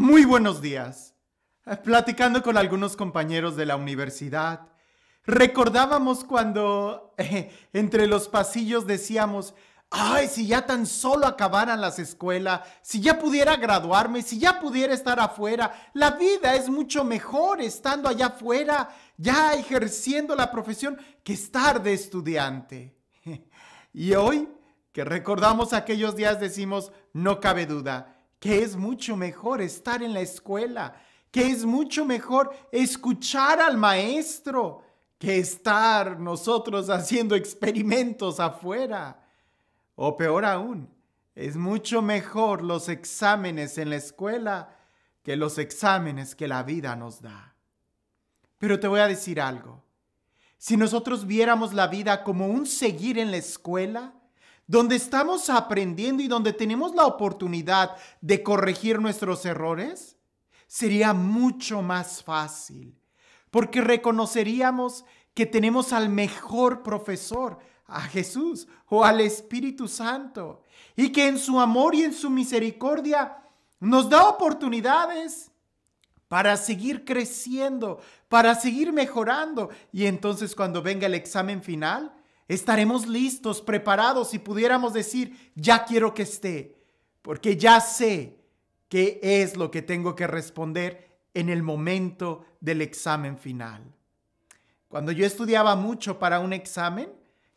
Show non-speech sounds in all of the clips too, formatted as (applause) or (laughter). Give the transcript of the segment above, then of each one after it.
Muy buenos días. Eh, platicando con algunos compañeros de la universidad, recordábamos cuando (laughs) eh, entre los pasillos decíamos, ay, si ya tan solo acabaran las escuelas, si ya pudiera graduarme, si ya pudiera estar afuera, la vida es mucho mejor estando allá afuera, ya ejerciendo la profesión, que estar de estudiante. (laughs) Y hoy, que recordamos aquellos días, decimos, no cabe duda, que es mucho mejor estar en la escuela, que es mucho mejor escuchar al maestro que estar nosotros haciendo experimentos afuera. O peor aún, es mucho mejor los exámenes en la escuela que los exámenes que la vida nos da. Pero te voy a decir algo. Si nosotros viéramos la vida como un seguir en la escuela, donde estamos aprendiendo y donde tenemos la oportunidad de corregir nuestros errores, sería mucho más fácil, porque reconoceríamos que tenemos al mejor profesor, a Jesús o al Espíritu Santo, y que en su amor y en su misericordia nos da oportunidades para seguir creciendo, para seguir mejorando. Y entonces cuando venga el examen final, Estaremos listos, preparados y pudiéramos decir, ya quiero que esté, porque ya sé qué es lo que tengo que responder en el momento del examen final. Cuando yo estudiaba mucho para un examen,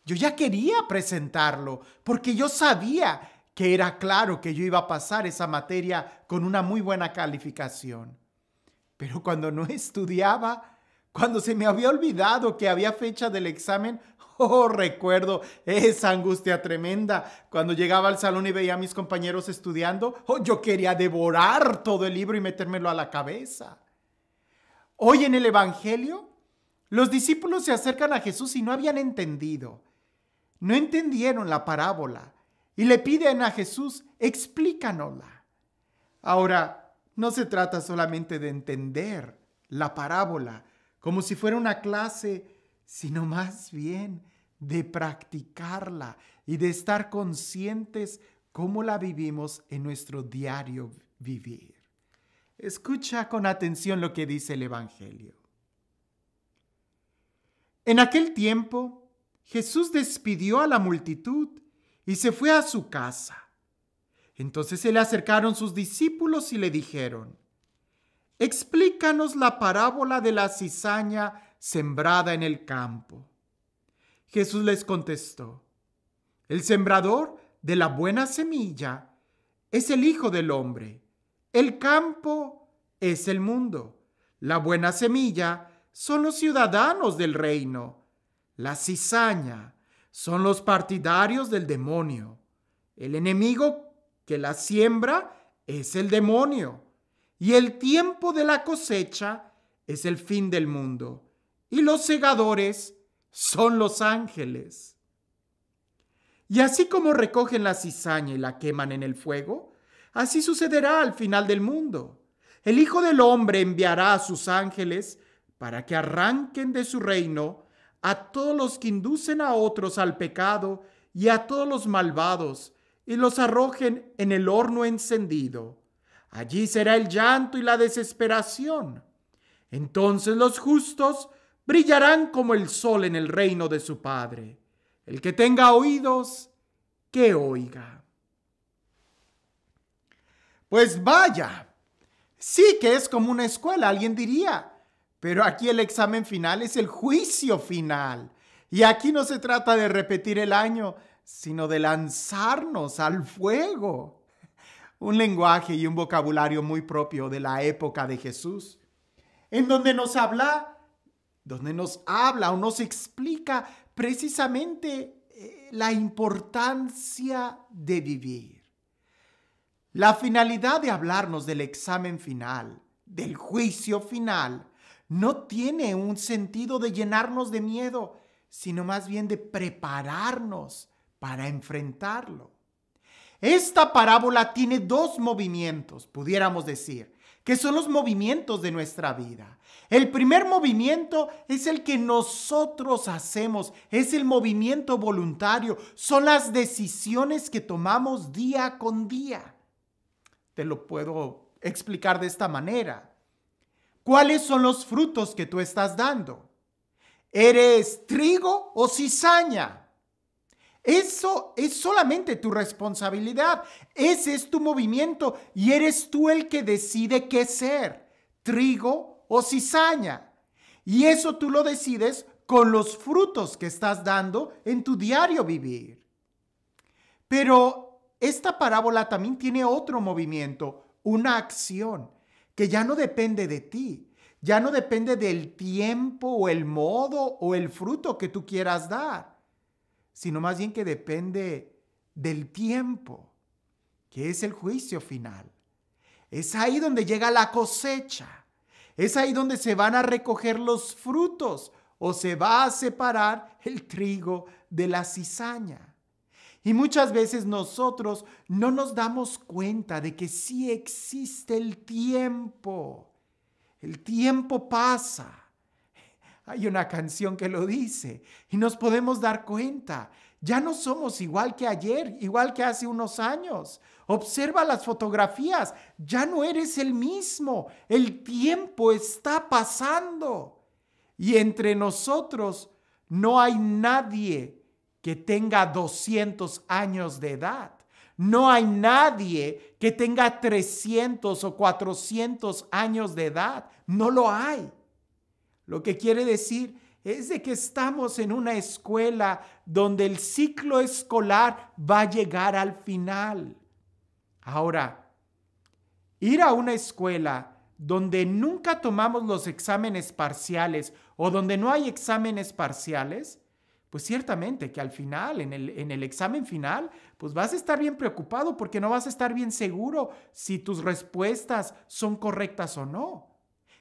yo ya quería presentarlo, porque yo sabía que era claro que yo iba a pasar esa materia con una muy buena calificación. Pero cuando no (laughs) estudiaba, cuando se me había olvidado que había fecha del examen Oh, recuerdo esa angustia tremenda. Cuando llegaba al salón y veía a mis compañeros estudiando, oh, yo quería devorar todo el libro y metérmelo a la cabeza. Hoy en el Evangelio, los discípulos se acercan a Jesús y no habían entendido. No entendieron la parábola y le piden a Jesús, explícanosla. Ahora, no se trata solamente de entender la parábola como si fuera una clase, sino más bien de practicarla y de estar conscientes cómo la vivimos en nuestro diario vivir. Escucha con atención lo que dice el Evangelio. En aquel tiempo, Jesús despidió a la multitud y se fue a su casa. Entonces se le acercaron sus discípulos y le dijeron, Explícanos la parábola de la cizaña sembrada en el campo. Jesús les contestó, el sembrador de la buena semilla es el Hijo del Hombre, el campo es el mundo, la buena semilla son los ciudadanos del reino, la cizaña son los partidarios del demonio, el enemigo que la siembra es el demonio, y el tiempo de la cosecha es el fin del mundo, y los segadores son los ángeles. Y así como recogen la cizaña y la queman en el fuego, así sucederá al final del mundo. El Hijo del Hombre enviará a sus ángeles para que arranquen de su reino a todos los que inducen a otros al pecado y a todos los malvados, y los arrojen en el horno encendido. Allí será el llanto y la desesperación. Entonces los justos brillarán como el sol en el reino de su Padre. El que tenga oídos, que oiga. Pues vaya, sí que es como una escuela, alguien diría, pero aquí el examen final es el juicio final. Y aquí no se trata de repetir el año, sino de lanzarnos al fuego. Un lenguaje y un vocabulario muy propio de la época de Jesús, en donde nos habla donde nos habla o nos explica precisamente eh, la importancia de vivir. La finalidad de hablarnos del examen final, del juicio final, no tiene un sentido de llenarnos de miedo, sino más bien de prepararnos para enfrentarlo. Esta parábola tiene dos movimientos, pudiéramos decir. ¿Qué son los movimientos de nuestra vida. El primer movimiento es el que nosotros hacemos, es el movimiento voluntario, son las decisiones que tomamos día con día. Te lo puedo explicar de esta manera. ¿Cuáles son los frutos que tú estás dando? ¿Eres trigo o cizaña? Eso es solamente tu responsabilidad. Ese es tu movimiento y eres tú el que decide qué ser, trigo o cizaña. Y eso tú lo decides con los frutos que estás dando en tu diario vivir. Pero esta parábola también tiene otro movimiento, una acción que ya no depende de ti, ya no depende del tiempo o el modo o el fruto que tú quieras dar sino más bien que depende del tiempo, que es el juicio final. Es ahí donde llega la cosecha. Es ahí donde se van a recoger los frutos o se va a separar el trigo de la cizaña. Y muchas veces nosotros no nos damos cuenta de que sí existe el tiempo. El tiempo pasa. Hay una canción que lo dice y nos podemos dar cuenta. Ya no somos igual que ayer, igual que hace unos años. Observa las fotografías, ya no eres el mismo. El tiempo está pasando. Y entre nosotros no hay nadie que tenga 200 años de edad. No hay nadie que tenga 300 o 400 años de edad. No lo hay. Lo que quiere decir es de que estamos en una escuela donde el ciclo escolar va a llegar al final. Ahora, ir a una escuela donde nunca tomamos los exámenes parciales o donde no hay exámenes parciales, pues ciertamente que al final, en el, en el, examen final, pues vas a estar bien preocupado porque no vas a estar bien seguro si tus respuestas son correctas o no.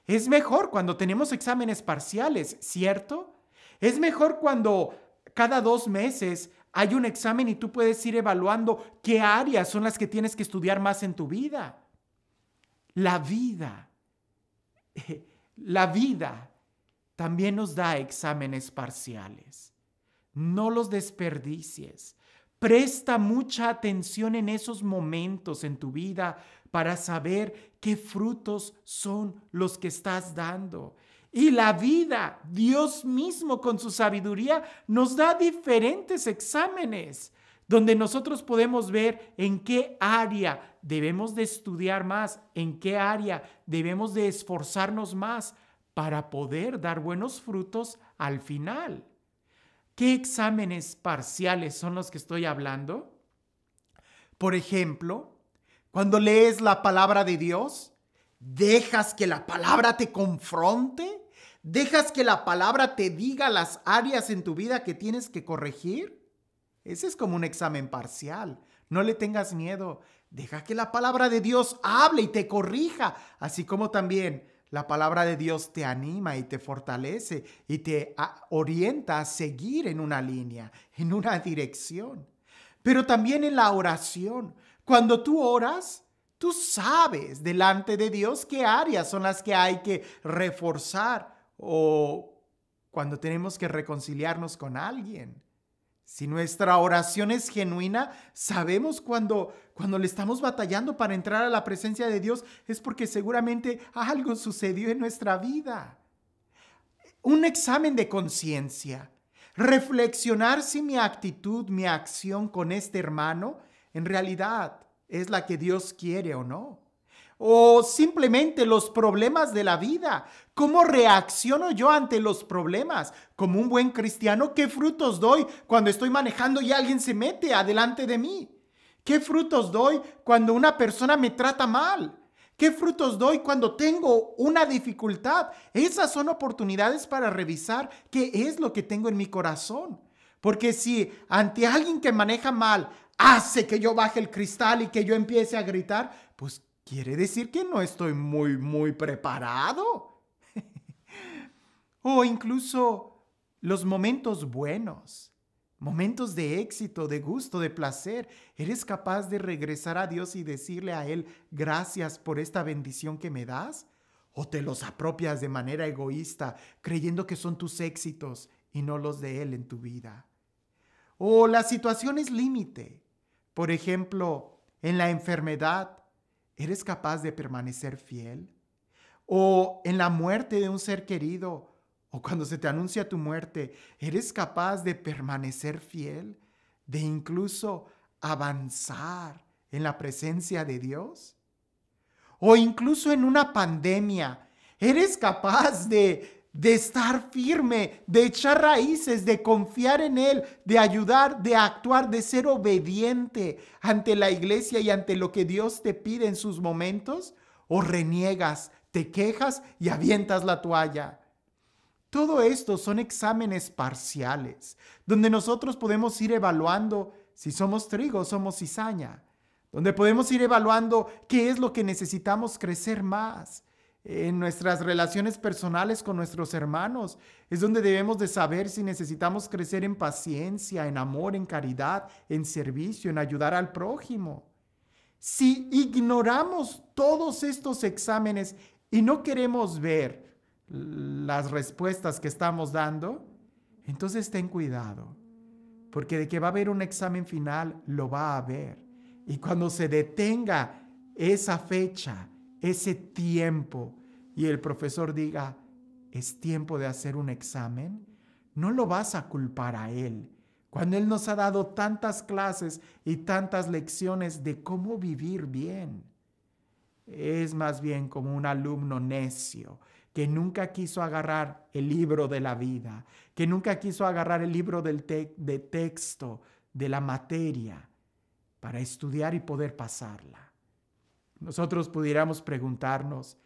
Es mejor cuando tenemos exámenes parciales, ¿cierto? Es mejor cuando cada dos meses hay un examen y tú puedes ir evaluando qué áreas son las que tienes que estudiar más en tu vida. La vida, (laughs) la vida también nos da exámenes parciales. No los desperdicies. Presta mucha atención en esos momentos en tu vida para saber qué frutos son los que estás dando. Y la vida, Dios mismo con su sabiduría, nos da diferentes exámenes donde nosotros podemos ver en qué área debemos de estudiar más, en qué área debemos de esforzarnos más para poder dar buenos frutos al final. ¿Qué exámenes parciales son los que estoy hablando? Por ejemplo, cuando lees la palabra de Dios, dejas que la palabra te confronte, dejas que la palabra te diga las áreas en tu vida que tienes que corregir. Ese es como un examen parcial. No le tengas miedo. Deja que la palabra de Dios hable y te corrija, así como también la palabra de Dios te anima y te fortalece y te ah, orienta a seguir en una línea, en una dirección. Pero también en la oración. Cuando tú oras, tú sabes delante de Dios qué áreas son las que hay que reforzar o cuando tenemos que reconciliarnos con alguien. Si nuestra oración es genuina, sabemos cuando, le estamos batallando para entrar a la presencia de Dios es porque seguramente algo sucedió en nuestra vida. Un examen de conciencia, reflexionar si mi actitud, mi acción con este hermano en realidad es la que Dios quiere o no. O simplemente los problemas de la vida. ¿Cómo reacciono yo ante los problemas? Como un buen cristiano, ¿qué frutos doy cuando estoy manejando y alguien se mete adelante de mí? ¿Qué frutos doy cuando una persona me trata mal? ¿Qué frutos doy cuando tengo una dificultad? Esas son oportunidades para revisar qué es lo que tengo en mi corazón. Porque si ante alguien que maneja mal, hace que yo baje el cristal y que yo empiece a gritar, pues quiere decir que no estoy muy, muy preparado. (laughs) o incluso los momentos buenos, momentos de éxito, de gusto, de placer. ¿Eres capaz de regresar a Dios y decirle a Él gracias por esta bendición que me das? ¿O te los apropias de manera egoísta, creyendo que son tus éxitos y no los de Él en tu vida? ¿O la situación es límite? Por ejemplo, en la enfermedad, ¿eres capaz de permanecer fiel? O en la muerte de un ser querido, o cuando se te anuncia tu muerte, ¿eres capaz de permanecer fiel? De incluso avanzar en la presencia de Dios? O incluso en una pandemia, ¿eres capaz de de estar firme, de echar raíces, de confiar en Él, de ayudar, de actuar, de ser obediente ante la iglesia y ante lo que Dios te pide en sus momentos? ¿O reniegas, te quejas y avientas la toalla? Todo esto son exámenes parciales, donde nosotros podemos ir evaluando si somos trigo o somos cizaña, donde podemos ir evaluando qué es lo que necesitamos crecer más en nuestras relaciones personales con nuestros hermanos. Es donde debemos de saber si necesitamos crecer en paciencia, en amor, en caridad, en servicio, en ayudar al prójimo. Si ignoramos todos estos exámenes y no queremos ver las respuestas que estamos dando, entonces ten cuidado, porque de que va a haber un examen final, lo va a haber. Y cuando se detenga esa fecha, ese tiempo y el profesor diga, es tiempo de hacer un examen, no lo vas a culpar a él. Cuando él nos ha dado tantas clases y tantas lecciones de cómo vivir bien, es más bien como un alumno necio que nunca quiso agarrar el libro de la vida, que nunca quiso agarrar el libro de texto, de la materia, para estudiar y poder pasarla nosotros pudiéramos preguntarnos,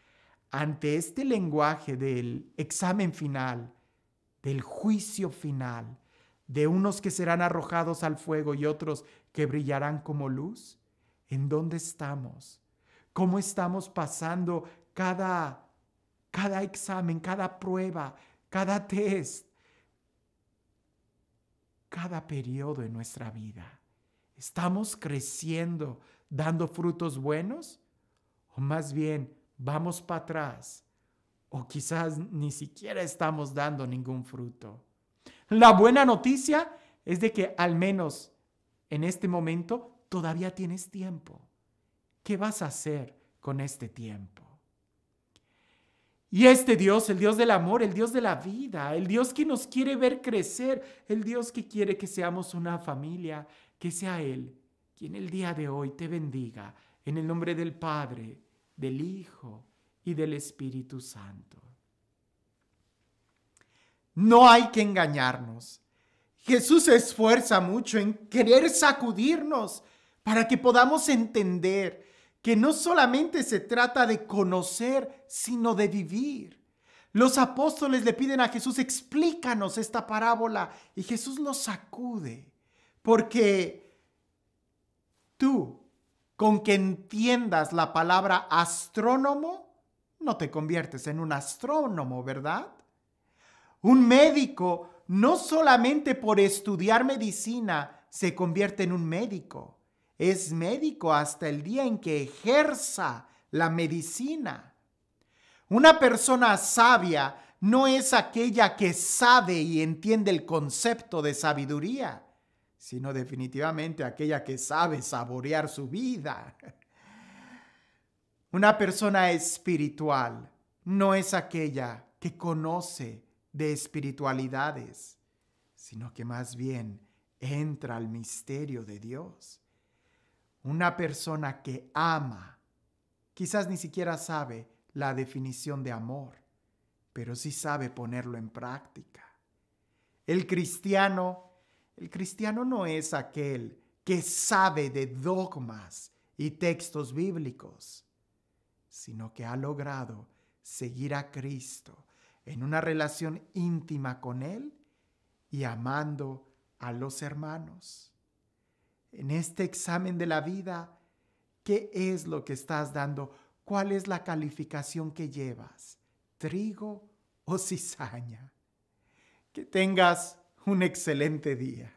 ante este lenguaje del examen final, del juicio final, de unos que serán arrojados al fuego y otros que brillarán como luz, ¿en dónde estamos? ¿Cómo estamos pasando cada, examen, cada prueba, cada test, cada periodo en nuestra vida? ¿Estamos creciendo dando frutos buenos? o más bien vamos para atrás, o quizás ni siquiera estamos dando ningún fruto. La buena noticia es de que al menos en este momento todavía tienes tiempo. ¿Qué vas a hacer con este tiempo? Y este Dios, el Dios del amor, el Dios de la vida, el Dios que nos quiere ver crecer, el Dios que quiere que seamos una familia, que sea Él quien el día de hoy te bendiga en el nombre del Padre, del Hijo y del Espíritu Santo. No hay que engañarnos. Jesús se esfuerza mucho en querer sacudirnos para que podamos entender que no solamente se trata de conocer, sino de vivir. Los apóstoles le piden a Jesús, explícanos esta parábola. Y Jesús los sacude, porque tú con que entiendas la palabra astrónomo, no te conviertes en un astrónomo, ¿verdad? Un médico no solamente por estudiar medicina se convierte en un médico, es médico hasta el día en que ejerza la medicina. Una persona sabia no es aquella que sabe y entiende el concepto de sabiduría sino definitivamente aquella que sabe saborear su vida. Una persona espiritual no es aquella que conoce de espiritualidades, sino que más bien entra al misterio de Dios. Una persona que ama quizás ni siquiera sabe la definición de amor, pero sí sabe ponerlo en práctica. El cristiano el cristiano no es aquel que sabe de dogmas y textos bíblicos, sino que ha logrado seguir a Cristo en una relación íntima con Él y amando a los hermanos. En este examen de la vida, ¿qué es lo que estás dando? ¿Cuál es la calificación que llevas? ¿Trigo o cizaña? Que tengas un excelente día.